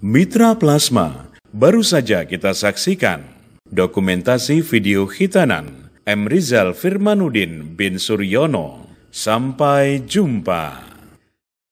Mitra Plasma, baru saja kita saksikan dokumentasi video Hitanan M. Rizal Firmanudin bin Suryono. Sampai jumpa.